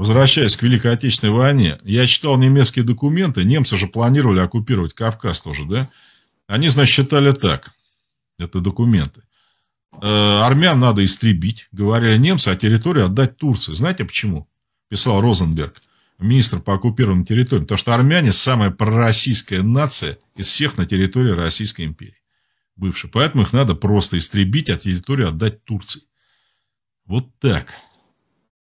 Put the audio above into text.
Возвращаясь к Великой Отечественной войне, я читал немецкие документы, немцы же планировали оккупировать Кавказ тоже, да? Они, значит, считали так, это документы. Э, армян надо истребить, говорили немцы, а территорию отдать Турции. Знаете почему? Писал Розенберг, министр по оккупированным территориям. Потому что армяне самая пророссийская нация из всех на территории Российской империи. Бывшей. Поэтому их надо просто истребить, а территорию отдать Турции. Вот так.